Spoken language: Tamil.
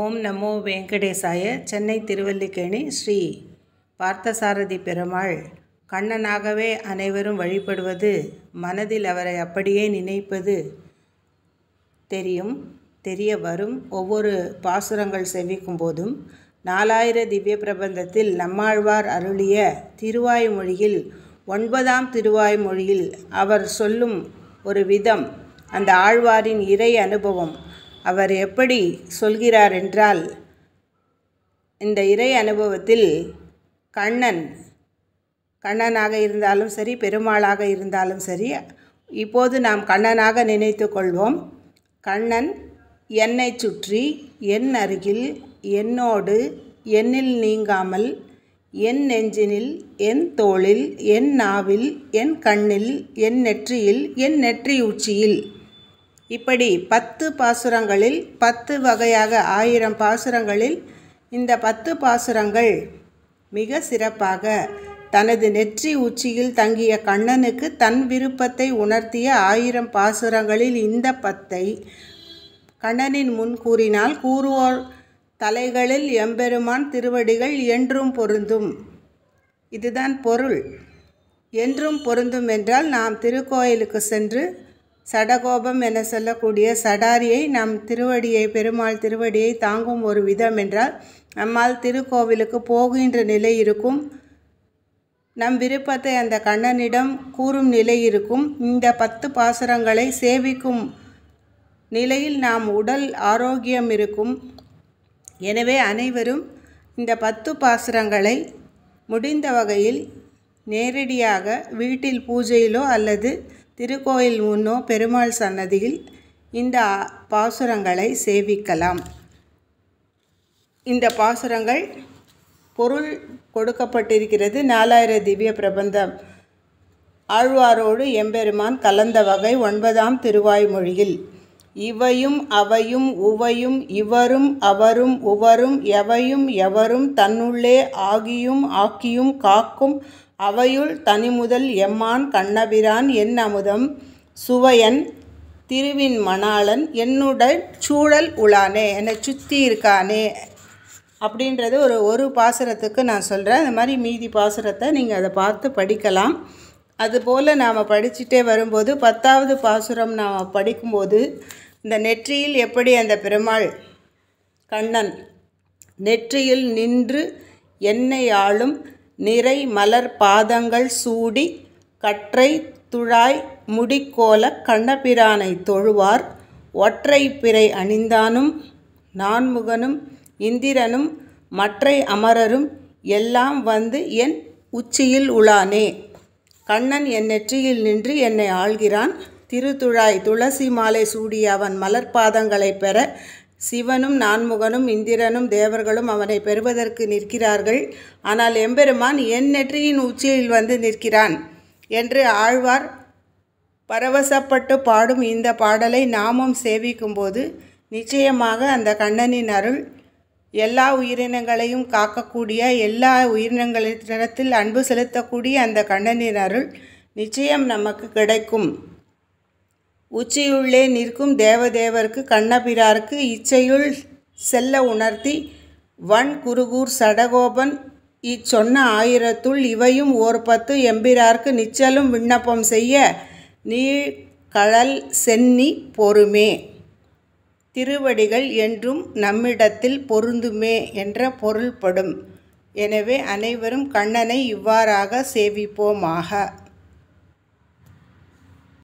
ஓம் நமோ வெங்கடேசாய சென்னை திருவல்லிக்கேணி ஸ்ரீ பார்த்தசாரதி பெருமாள் கண்ணனாகவே அனைவரும் வழிபடுவது மனதில் அவரை அப்படியே நினைப்பது தெரியும் தெரிய வரும் ஒவ்வொரு பாசுரங்கள் செவிக்கும் போதும் நாலாயிர திவ்ய பிரபந்தத்தில் நம்மாழ்வார் அருளிய திருவாய் மொழியில் ஒன்பதாம் திருவாய் மொழியில் அவர் சொல்லும் ஒரு விதம் அந்த ஆழ்வாரின் இறை அனுபவம் அவர் எப்படி சொல்கிறார் என்றால் இந்த இறை அனுபவத்தில் கண்ணன் கண்ணனாக இருந்தாலும் சரி பெருமாளாக இருந்தாலும் சரி இப்போது நாம் கண்ணனாக நினைத்து கொள்வோம் கண்ணன் என்னை சுற்றி என் அருகில் என்னோடு என்னில் நீங்காமல் என் நெஞ்சினில் என் தோளில் என் நாவில் என் கண்ணில் என் நெற்றியில் என் நெற்றி உச்சியில் இப்படி பத்து பாசுரங்களில் பத்து வகையாக ஆயிரம் பாசுரங்களில் இந்த பத்து பாசுரங்கள் மிக சிறப்பாக தனது நெற்றி உச்சியில் தங்கிய கண்ணனுக்கு தன் விருப்பத்தை உணர்த்திய ஆயிரம் பாசுரங்களில் இந்த பத்தை கண்ணனின் முன் கூறினால் கூறுவோர் தலைகளில் எம்பெருமான் திருவடிகள் என்றும் பொருந்தும் இதுதான் பொருள் என்றும் பொருந்தும் என்றால் நாம் திருக்கோயிலுக்கு சென்று சடகோபம் என சொல்லக்கூடிய சடாரியை நம் திருவடியை பெருமாள் திருவடியை தாங்கும் ஒரு விதம் என்றால் நம்மால் திருக்கோவிலுக்கு போகின்ற நிலை இருக்கும் நம் விருப்பத்தை அந்த கண்ணனிடம் கூறும் நிலை இருக்கும் இந்த பத்து பாசுரங்களை சேவிக்கும் நிலையில் நாம் உடல் ஆரோக்கியம் இருக்கும் எனவே அனைவரும் இந்த பத்து பாசுரங்களை முடிந்த வகையில் நேரடியாக வீட்டில் பூஜையிலோ அல்லது திருக்கோயில் முன்னோ பெருமாள் சன்னதியில் இந்த பாசுரங்களை சேவிக்கலாம் இந்த பாசுரங்கள் பொருள் கொடுக்கப்பட்டிருக்கிறது நாலாயிர திவ்ய பிரபந்தம் ஆழ்வாரோடு எம்பெருமான் கலந்த வகை ஒன்பதாம் திருவாய்மொழியில் இவையும் அவையும் உவையும் இவரும் அவரும் உவரும் எவையும் எவரும் தன்னுள்ளே ஆகியும் ஆக்கியும் காக்கும் அவையுள் தனிமுதல் எம்மான் கண்ணபிரான் என் அமுதம் சுவையன் திருவின் மணாளன் என்னுடன் சூழல் உலானே என்னை சுற்றி இருக்கானே அப்படின்றது ஒரு ஒரு பாசுரத்துக்கு நான் சொல்கிறேன் அது மாதிரி மீதி பாசுரத்தை நீங்கள் அதை பார்த்து படிக்கலாம் அதுபோல் நாம் படிச்சுட்டே வரும்போது பத்தாவது பாசுரம் நாம் படிக்கும்போது இந்த நெற்றியில் எப்படி அந்த பெருமாள் கண்ணன் நெற்றியில் நின்று என்னை ஆளும் நிறை மலர் பாதங்கள் சூடி கற்றை துழாய் முடிக்கோல கண்ணபிரானை தொழுவார் ஒற்றை பிறை அணிந்தானும் நான்முகனும் இந்திரனும் மற்றை அமரரும் எல்லாம் வந்து என் உச்சியில் உளானே கண்ணன் என் நெற்றியில் நின்று என்னை ஆள்கிறான் திருத்துழாய் துளசி மாலை சூடிய அவன் மலர்பாதங்களை பெற சிவனும் நான்முகனும் இந்திரனும் தேவர்களும் அவனை பெறுவதற்கு நிற்கிறார்கள் ஆனால் எம்பெருமான் என் நெற்றியின் உச்சியில் வந்து நிற்கிறான் என்று ஆழ்வார் பரவசப்பட்டு பாடும் இந்த பாடலை நாமும் சேவிக்கும்போது நிச்சயமாக அந்த கண்ணனின் அருள் எல்லா உயிரினங்களையும் காக்கக்கூடிய எல்லா உயிரினங்களிடத்தில் அன்பு செலுத்தக்கூடிய அந்த கண்ணனின் அருள் நிச்சயம் நமக்கு கிடைக்கும் உச்சியுள்ளே நிற்கும் தேவதேவருக்கு கண்ணபிராருக்கு இச்சையுள் செல்ல உணர்த்தி வன் குருகூர் சடகோபன் இச்சொன்ன ஆயிரத்துள் இவையும் ஓர் பத்து எம்பிரார்க்கு நிச்சலும் விண்ணப்பம் செய்ய நீழ்கழல் சென்னி பொறுமே திருவடிகள் என்றும் நம்மிடத்தில் பொருந்துமே என்ற பொருள்படும் எனவே அனைவரும் கண்ணனை இவ்வாறாக சேவிப்போமாக